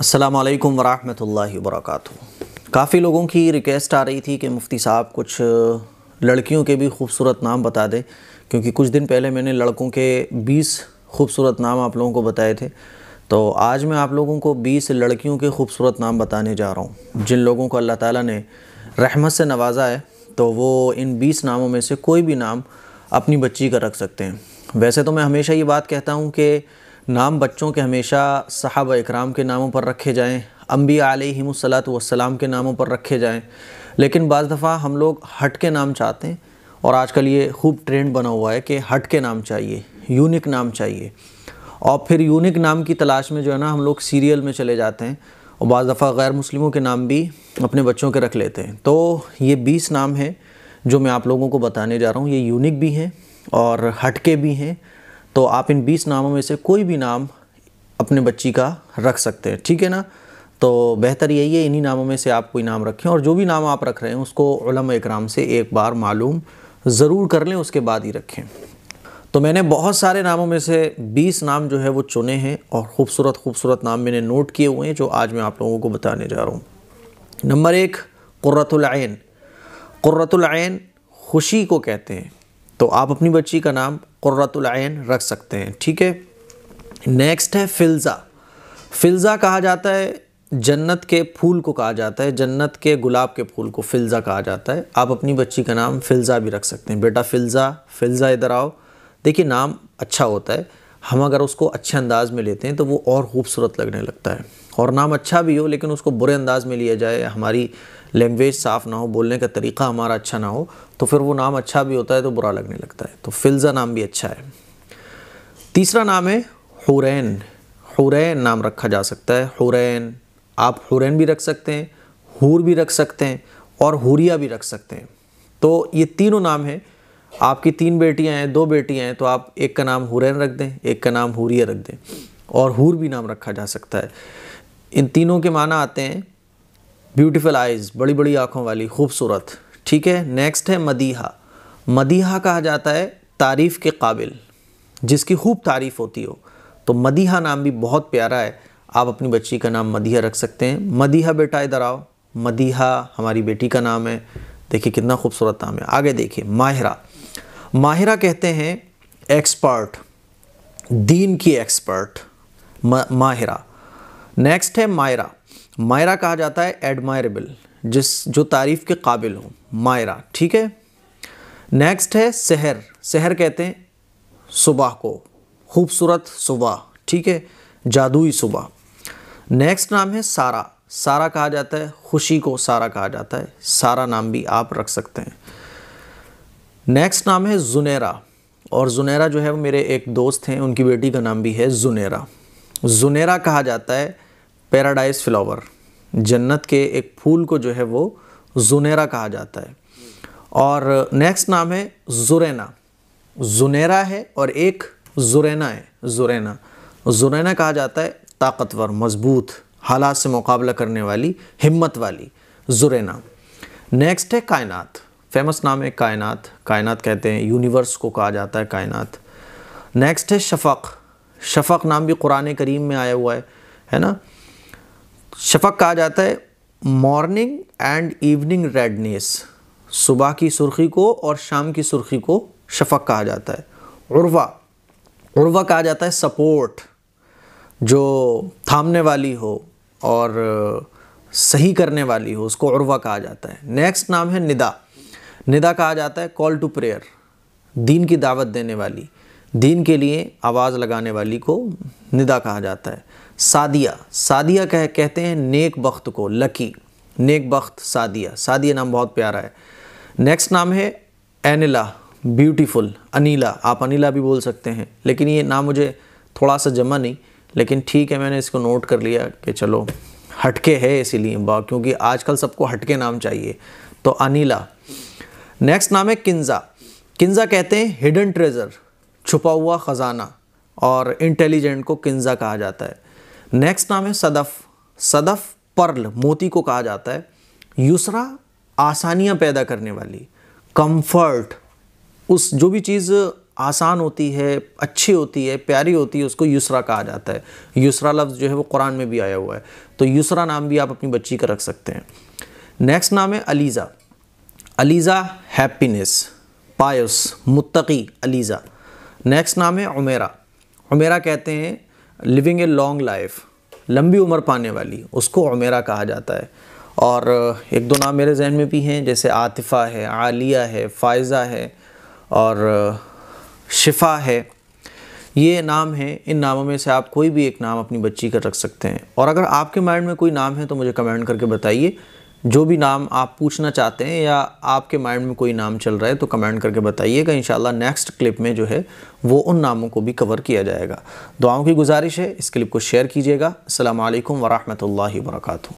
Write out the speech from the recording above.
अस्सलाम वालेकुम वरहमतुल्लाहि वबरकatuह काफ़ी लोगों की रिक्वेस्ट आ रही थी कि मुफ्ती साहब कुछ लड़कियों के भी खूबसूरत नाम बता दें क्योंकि कुछ दिन पहले मैंने लड़कों के 20 खूबसूरत नाम आप लोगों को बताए थे तो आज मैं आप लोगों को 20 लड़कियों के खूबसूरत नाम बताने जा रहा हूँ जिन लोगों को अल्लाह ताला ने रहमत से नवाजा है तो वो इन 20 नामों में से कोई भी नाम अपनी बच्ची का रख सकते हैं वैसे तो मैं हमेशा ये बात कहता हूँ कि नाम बच्चों के हमेशा साहब इकराम के नामों पर रखे जाएँ अम्बिया आलहीसलात वसलाम के नामों पर रखे जाएँ लेकिन बज़ दफ़ा हम लोग हट के नाम चाहते हैं और आजकल ये खूब ट्रेंड बना हुआ है कि हट के नाम चाहिए यूनिक नाम चाहिए और फिर यूनिक नाम की तलाश में जो है ना हम लोग सीरियल में चले जाते हैं और बज़ दफ़ा गैर मुस्लिमों के नाम भी अपने बच्चों के रख लेते हैं तो ये बीस नाम हैं जो मैं आप लोगों को बताने जा रहा हूँ ये यूनिक भी हैं और हटके भी हैं तो आप इन बीस नामों में से कोई भी नाम अपने बच्ची का रख सकते हैं ठीक है ना तो बेहतर यही है इन्हीं नामों में से आप कोई नाम रखें और जो भी नाम आप रख रहे हैं उसको इकराम से एक बार मालूम ज़रूर कर लें उसके बाद ही रखें तो मैंने बहुत सारे नामों में से 20 नाम जो है वो चुने हैं और ख़ूबसूरत खूबसूरत नाम मैंने नोट किए हुए हैं जो आज मैं आप लोगों को बताने जा रहा हूँ नंबर एक क़ुर्रतुल्न क़ुर्रतुल्न खुशी को कहते हैं तो आप अपनी बच्ची का नाम क़ुर्रतुलैन रख सकते हैं ठीक है नेक्स्ट है फिल्ज़ा फिल्ज़ा कहा जाता है जन्नत के फूल को कहा जाता है जन्नत के गुलाब के फूल को फिल्ज़ा कहा जाता है आप अपनी बच्ची का नाम फिल्ज़ा भी रख सकते हैं बेटा फिल्ज़ा फिल्ज़ा इधर आओ देखिए नाम अच्छा होता है हम अगर उसको अच्छे अंदाज में लेते हैं तो वो और ख़ूबसूरत लगने लगता है और नाम अच्छा भी हो लेकिन उसको बुरे अंदाज में लिया जाए हमारी लैंग्वेज साफ़ ना हो बोलने का तरीका हमारा अच्छा ना हो तो फिर वो नाम अच्छा भी होता है तो बुरा लगने लगता है तो फिल्ज़ा नाम भी अच्छा है तीसरा नाम है हुरैन हुरैन नाम रखा जा सकता है हुरैन आप हुरैन भी रख सकते हैं हूर भी रख सकते हैं और हुरिया भी रख सकते हैं तो ये तीनों नाम हैं आपकी तीन बेटियां हैं दो बेटियां हैं तो आप एक का नाम हुरैन रख दें एक का नाम हुरिया रख दें और हूर भी नाम रखा जा सकता है इन तीनों के माना आते हैं ब्यूटीफुल आइज़ बड़ी बड़ी आँखों वाली खूबसूरत ठीक है नेक्स्ट है मदीहा मदीहा कहा जाता है तारीफ़ के काबिल जिसकी खूब तारीफ़ होती हो तो मदीहा नाम भी बहुत प्यारा है आप अपनी बच्ची का नाम मदीहा रख सकते हैं मदीहा बेटा इधर आओ मदीहा हमारी बेटी का नाम है देखिए कितना खूबसूरत नाम है आगे देखिए माहिरा माहिरा कहते हैं एक्सपर्ट दीन की एक्सपर्ट माहिरा नेक्स्ट है मायरा मायरा कहा जाता है एडमायरेबल जिस जो तारीफ़ के काबिल हो मायरा ठीक है नेक्स्ट है शहर शहर कहते हैं सुबह को खूबसूरत सुबह ठीक है जादुई सुबह नेक्स्ट नाम है सारा सारा कहा जाता है खुशी को सारा कहा जाता है सारा नाम भी आप रख सकते हैं नेक्स्ट नाम है जुनेरा और जुनेरा जो है वो मेरे एक दोस्त हैं उनकी बेटी का नाम भी है जुनेरा जुनेरा कहा जाता है पैराडाइज फ्लावर जन्नत के एक फूल को जो है वो जुनेरा कहा जाता है और नेक्स्ट नाम है जुरैना जुनेरा है और एक जुरैना है जुरैना जुरैना कहा जाता है ताकतवर मजबूत हालात से मुकाबला करने वाली हिम्मत वाली जुरैना नेक्स्ट है कायनात फेमस नाम है कायनात कायनात कहते हैं यूनिवर्स को कहा जाता है कायनात नेक्स्ट है शफक शफ़क नाम भी कुरान करीम में आया हुआ है है ना शफ़क कहा जाता है मॉर्निंग एंड इवनिंग रेडनेस सुबह की सुर्खी को और शाम की सुर्खी को शफ़क कहा जाता है उर्वा उर्वा कहा जाता है सपोर्ट जो थामने वाली हो और सही करने वाली हो उसको उर्वा कहा जाता है नेक्स्ट नाम है निदा निदा कहा जाता है कॉल टू प्रेयर दीन की दावत देने वाली दीन के लिए आवाज़ लगाने वाली को निदा कहा जाता है सादिया सादिया कह कहते हैं नेक बख्त को लकी नेक बख्त सादिया सादिया नाम बहुत प्यारा है नेक्स्ट नाम है एनिला ब्यूटीफुल अनिला आप अनिला भी बोल सकते हैं लेकिन ये नाम मुझे थोड़ा सा जमा नहीं लेकिन ठीक है मैंने इसको नोट कर लिया कि चलो हटके है इसीलिए क्योंकि आजकल सबको हटके नाम चाहिए तो अनिला नेक्स्ट नाम है किन्ज़ा किन्ज़ा कहते हैं हिडन ट्रेज़र छुपा हुआ ख़जाना और इंटेलिजेंट को किन्जा कहा जाता है नेक्स्ट नाम है सदफ़ सदफ़ पर्ल मोती को कहा जाता है यूसरा आसानियाँ पैदा करने वाली कंफर्ट उस जो भी चीज़ आसान होती है अच्छी होती है प्यारी होती है उसको यूसरा कहा जाता है यूसरा लफ्ज़ जो है वो कुरान में भी आया हुआ है तो यूसरा नाम भी आप अपनी बच्ची का रख सकते हैं नेक्स्ट नाम है अलीज़ा अलीज़ा हैप्पीनेस पायस मुत्तकी अलीज़ा नेक्स्ट नाम है उमेरा उमेरा कहते हैं लिविंग ए लॉन्ग लाइफ लंबी उम्र पाने वाली उसको उमेरा कहा जाता है और एक दो नाम मेरे जहन में भी हैं जैसे आतिफ़ा है आलिया है फ़ायज़ा है और शिफा है ये नाम हैं इन नामों में से आप कोई भी एक नाम अपनी बच्ची का रख सकते हैं और अगर आपके माइंड में कोई नाम है तो मुझे कमेंट करके बताइए जो भी नाम आप पूछना चाहते हैं या आपके माइंड में कोई नाम चल रहा है तो कमेंट करके बताइएगा इन नेक्स्ट क्लिप में जो है वो उन नामों को भी कवर किया जाएगा दुआओं की गुजारिश है इस क्लिप को शेयर कीजिएगा असल वरहमल वर्का